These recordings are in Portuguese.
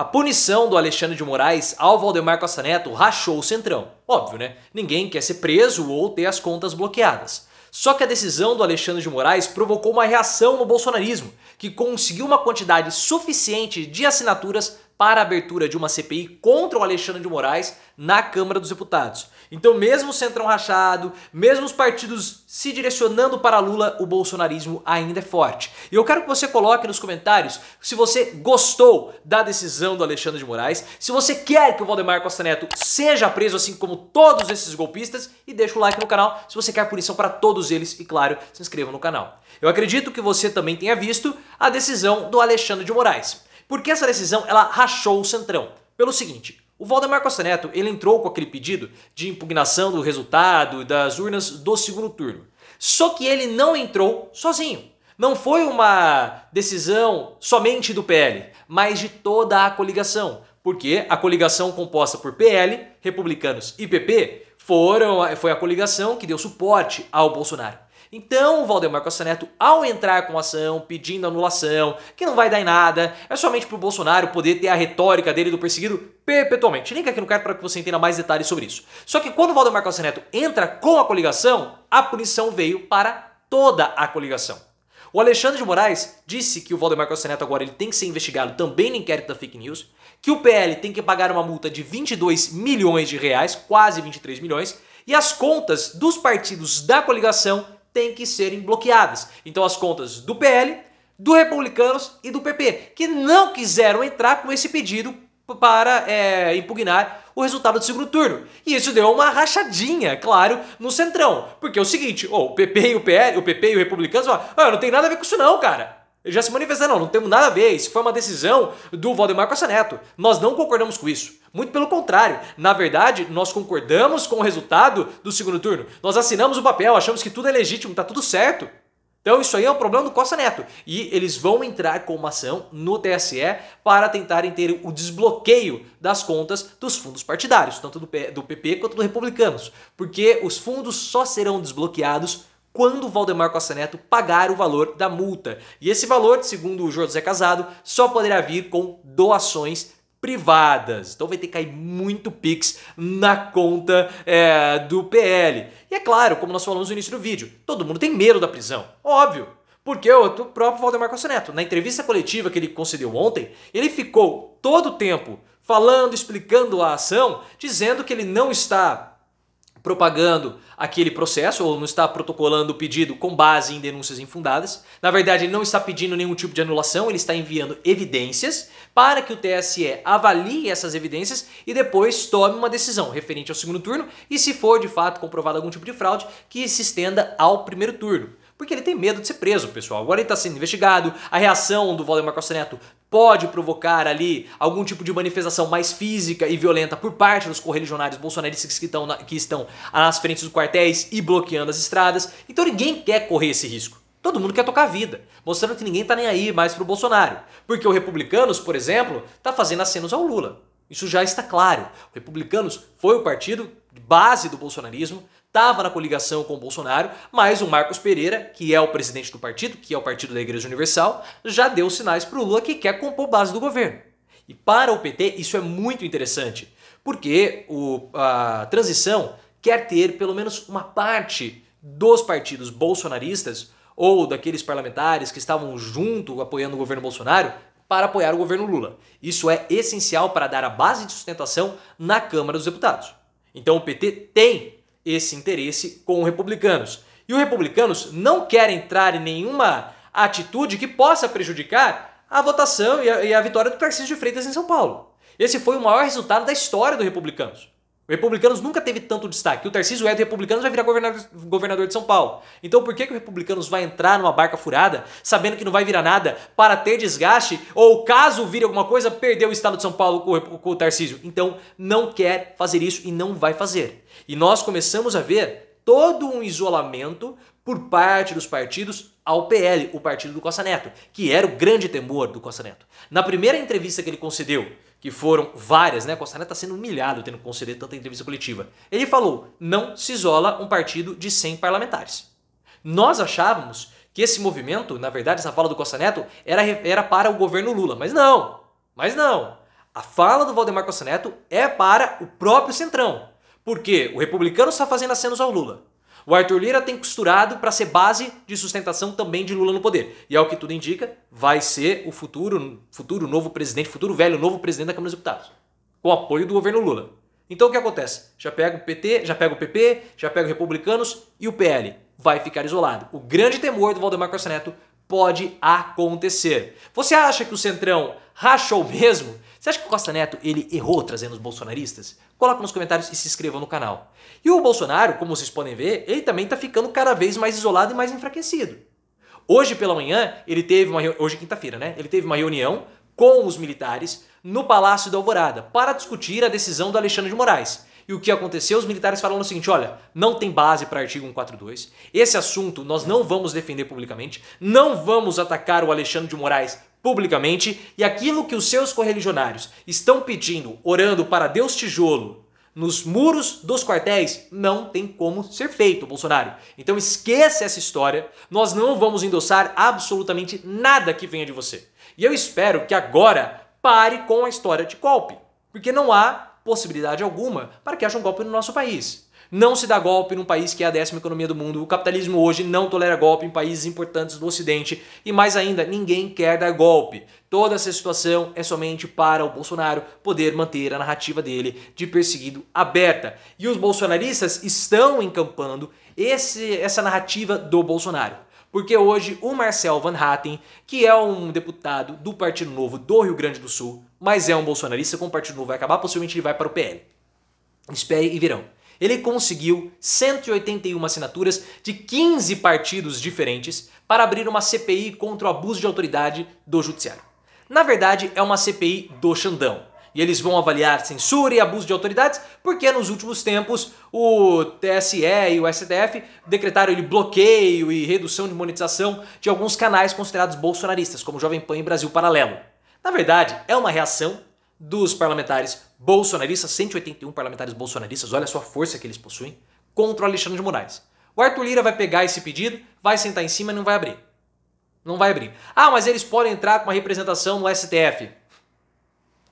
A punição do Alexandre de Moraes ao Valdemar Costa Neto rachou o centrão. Óbvio, né? Ninguém quer ser preso ou ter as contas bloqueadas. Só que a decisão do Alexandre de Moraes provocou uma reação no bolsonarismo, que conseguiu uma quantidade suficiente de assinaturas para a abertura de uma CPI contra o Alexandre de Moraes na Câmara dos Deputados. Então, mesmo o Centrão rachado, mesmo os partidos se direcionando para Lula, o bolsonarismo ainda é forte. E eu quero que você coloque nos comentários se você gostou da decisão do Alexandre de Moraes, se você quer que o Valdemar Costa Neto seja preso, assim como todos esses golpistas, e deixa o like no canal se você quer punição para todos eles e, claro, se inscreva no canal. Eu acredito que você também tenha visto a decisão do Alexandre de Moraes. Porque essa decisão ela rachou o centrão. Pelo seguinte, o Valdemar Costa Neto ele entrou com aquele pedido de impugnação do resultado das urnas do segundo turno. Só que ele não entrou sozinho. Não foi uma decisão somente do PL, mas de toda a coligação. Porque a coligação composta por PL, republicanos e PP foram, foi a coligação que deu suporte ao Bolsonaro. Então, o Valdemar Costa Neto, ao entrar com ação, pedindo anulação, que não vai dar em nada, é somente para o Bolsonaro poder ter a retórica dele do perseguido perpetuamente. Link aqui no card para que você entenda mais detalhes sobre isso. Só que quando o Valdemar Costa Neto entra com a coligação, a punição veio para toda a coligação. O Alexandre de Moraes disse que o Valdemar Costa Neto agora ele tem que ser investigado também no inquérito da fake news, que o PL tem que pagar uma multa de 22 milhões de reais, quase 23 milhões, e as contas dos partidos da coligação têm que serem bloqueadas. Então as contas do PL, do Republicanos e do PP, que não quiseram entrar com esse pedido para é, impugnar o resultado do segundo turno. E isso deu uma rachadinha, claro, no Centrão. Porque é o seguinte, oh, o PP e o PL, o PP e o Republicanos, ó, ah, não tem nada a ver com isso não, cara já se manifestaram, não, não temos nada a ver, isso foi uma decisão do Valdemar Costa Neto. Nós não concordamos com isso. Muito pelo contrário, na verdade, nós concordamos com o resultado do segundo turno. Nós assinamos o papel, achamos que tudo é legítimo, tá tudo certo. Então isso aí é um problema do Costa Neto. E eles vão entrar com uma ação no TSE para tentarem ter o desbloqueio das contas dos fundos partidários, tanto do PP quanto do Republicanos. Porque os fundos só serão desbloqueados quando Valdemar Costa Neto pagar o valor da multa. E esse valor, segundo o José Casado, só poderá vir com doações privadas. Então vai ter que cair muito Pix na conta é, do PL. E é claro, como nós falamos no início do vídeo, todo mundo tem medo da prisão. Óbvio. Porque o próprio Valdemar Costa Neto, na entrevista coletiva que ele concedeu ontem, ele ficou todo o tempo falando, explicando a ação, dizendo que ele não está propagando aquele processo ou não está protocolando o pedido com base em denúncias infundadas. Na verdade, ele não está pedindo nenhum tipo de anulação, ele está enviando evidências para que o TSE avalie essas evidências e depois tome uma decisão referente ao segundo turno e se for de fato comprovado algum tipo de fraude, que se estenda ao primeiro turno. Porque ele tem medo de ser preso, pessoal. Agora ele está sendo investigado, a reação do Valdemar Costa Neto pode provocar ali algum tipo de manifestação mais física e violenta por parte dos correligionários bolsonaristas que estão, na, que estão frentes dos quartéis e bloqueando as estradas. Então ninguém quer correr esse risco. Todo mundo quer tocar a vida, mostrando que ninguém tá nem aí mais pro Bolsonaro. Porque o Republicanos, por exemplo, tá fazendo acenos ao Lula. Isso já está claro. O Republicanos foi o partido base do bolsonarismo, estava na coligação com o Bolsonaro, mas o Marcos Pereira, que é o presidente do partido, que é o partido da Igreja Universal, já deu sinais para o Lula que quer compor base do governo. E para o PT isso é muito interessante, porque o, a transição quer ter pelo menos uma parte dos partidos bolsonaristas ou daqueles parlamentares que estavam junto apoiando o governo Bolsonaro para apoiar o governo Lula. Isso é essencial para dar a base de sustentação na Câmara dos Deputados. Então o PT tem esse interesse com os republicanos. E os republicanos não querem entrar em nenhuma atitude que possa prejudicar a votação e a, e a vitória do Tarcísio de Freitas em São Paulo. Esse foi o maior resultado da história dos republicanos. Republicanos nunca teve tanto destaque. O Tarcísio é do Republicanos vai virar governador, governador de São Paulo. Então por que, que o Republicanos vai entrar numa barca furada, sabendo que não vai virar nada, para ter desgaste, ou caso vire alguma coisa, perder o Estado de São Paulo com, com o Tarcísio? Então não quer fazer isso e não vai fazer. E nós começamos a ver todo um isolamento por parte dos partidos ao PL, o partido do Costa Neto, que era o grande temor do Costa Neto. Na primeira entrevista que ele concedeu que foram várias, né? Costa Neto está sendo humilhado tendo concedido tanta entrevista coletiva. Ele falou: não se isola um partido de 100 parlamentares. Nós achávamos que esse movimento, na verdade, essa fala do Costa Neto era, era para o governo Lula, mas não, mas não. A fala do Valdemar Costa Neto é para o próprio Centrão, porque o republicano está fazendo acenos ao Lula. O Arthur Lira tem costurado para ser base de sustentação também de Lula no poder. E ao que tudo indica, vai ser o futuro, futuro novo presidente, futuro velho novo presidente da Câmara dos Deputados, com apoio do governo Lula. Então o que acontece? Já pega o PT, já pega o PP, já pega os republicanos e o PL. Vai ficar isolado. O grande temor do Valdemar Costa Neto pode acontecer. Você acha que o Centrão racha o mesmo. Você acha que o Costa Neto ele errou trazendo os bolsonaristas? Coloca nos comentários e se inscreva no canal. E o Bolsonaro, como vocês podem ver, ele também está ficando cada vez mais isolado e mais enfraquecido. Hoje pela manhã, ele teve uma hoje é quinta-feira, né? Ele teve uma reunião com os militares no Palácio da Alvorada para discutir a decisão do Alexandre de Moraes. E o que aconteceu? Os militares falaram o seguinte: olha, não tem base para artigo 142. Esse assunto nós não vamos defender publicamente. Não vamos atacar o Alexandre de Moraes publicamente e aquilo que os seus correligionários estão pedindo, orando para Deus tijolo, nos muros dos quartéis não tem como ser feito, Bolsonaro. Então esqueça essa história. Nós não vamos endossar absolutamente nada que venha de você. E eu espero que agora pare com a história de golpe, porque não há possibilidade alguma para que haja um golpe no nosso país. Não se dá golpe num país que é a décima economia do mundo. O capitalismo hoje não tolera golpe em países importantes do Ocidente. E mais ainda, ninguém quer dar golpe. Toda essa situação é somente para o Bolsonaro poder manter a narrativa dele de perseguido aberta. E os bolsonaristas estão encampando esse, essa narrativa do Bolsonaro. Porque hoje o Marcel Van Hatten, que é um deputado do Partido Novo do Rio Grande do Sul, mas é um bolsonarista com o Partido Novo vai acabar, possivelmente ele vai para o PL. Espere e verão ele conseguiu 181 assinaturas de 15 partidos diferentes para abrir uma CPI contra o abuso de autoridade do judiciário. Na verdade, é uma CPI do Xandão. E eles vão avaliar censura e abuso de autoridades, porque nos últimos tempos o TSE e o STF decretaram ele bloqueio e redução de monetização de alguns canais considerados bolsonaristas, como Jovem Pan e Brasil Paralelo. Na verdade, é uma reação dos parlamentares bolsonaristas, 181 parlamentares bolsonaristas, olha a sua força que eles possuem, contra o Alexandre de Moraes. O Arthur Lira vai pegar esse pedido, vai sentar em cima e não vai abrir. Não vai abrir. Ah, mas eles podem entrar com uma representação no STF.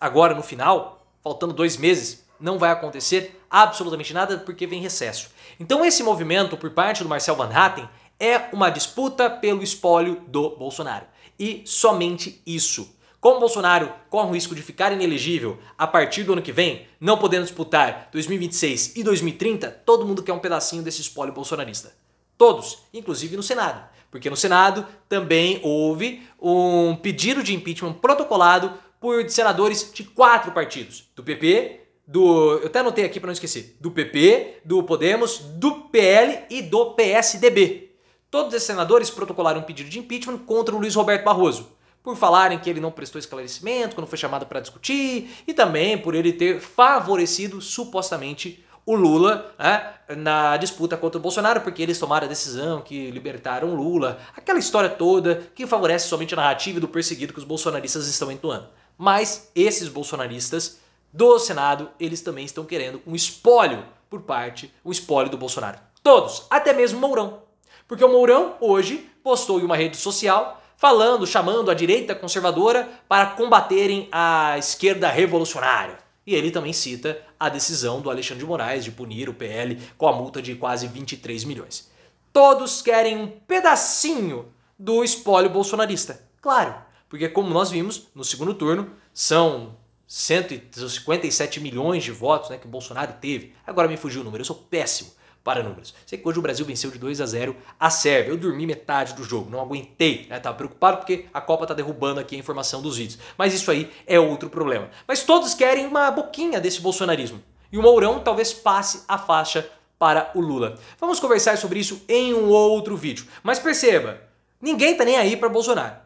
Agora, no final, faltando dois meses, não vai acontecer absolutamente nada porque vem recesso. Então, esse movimento por parte do Marcel Van Hatten é uma disputa pelo espólio do Bolsonaro. E somente isso. Como Bolsonaro corre o risco de ficar inelegível a partir do ano que vem, não podendo disputar 2026 e 2030, todo mundo quer um pedacinho desse espólio bolsonarista. Todos, inclusive no Senado. Porque no Senado também houve um pedido de impeachment protocolado por senadores de quatro partidos: do PP, do. Eu até anotei aqui para não esquecer: do PP, do Podemos, do PL e do PSDB. Todos esses senadores protocolaram um pedido de impeachment contra o Luiz Roberto Barroso por falarem que ele não prestou esclarecimento quando foi chamado para discutir e também por ele ter favorecido supostamente o Lula né, na disputa contra o Bolsonaro, porque eles tomaram a decisão que libertaram o Lula, aquela história toda que favorece somente a narrativa do perseguido que os bolsonaristas estão entoando. Mas esses bolsonaristas do Senado, eles também estão querendo um espólio por parte, um espólio do Bolsonaro. Todos, até mesmo Mourão. Porque o Mourão hoje postou em uma rede social falando, chamando a direita conservadora para combaterem a esquerda revolucionária. E ele também cita a decisão do Alexandre de Moraes de punir o PL com a multa de quase 23 milhões. Todos querem um pedacinho do espólio bolsonarista. Claro, porque como nós vimos no segundo turno, são 157 milhões de votos né, que o Bolsonaro teve. Agora me fugiu o número, eu sou péssimo para números. Sei que hoje o Brasil venceu de 2 a 0 a Sérvia. Eu dormi metade do jogo, não aguentei, né? Tava preocupado porque a Copa tá derrubando aqui a informação dos vídeos. Mas isso aí é outro problema. Mas todos querem uma boquinha desse bolsonarismo. E o Mourão talvez passe a faixa para o Lula. Vamos conversar sobre isso em um outro vídeo. Mas perceba, ninguém tá nem aí para Bolsonaro.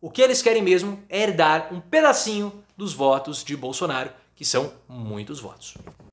O que eles querem mesmo é herdar um pedacinho dos votos de Bolsonaro, que são muitos votos.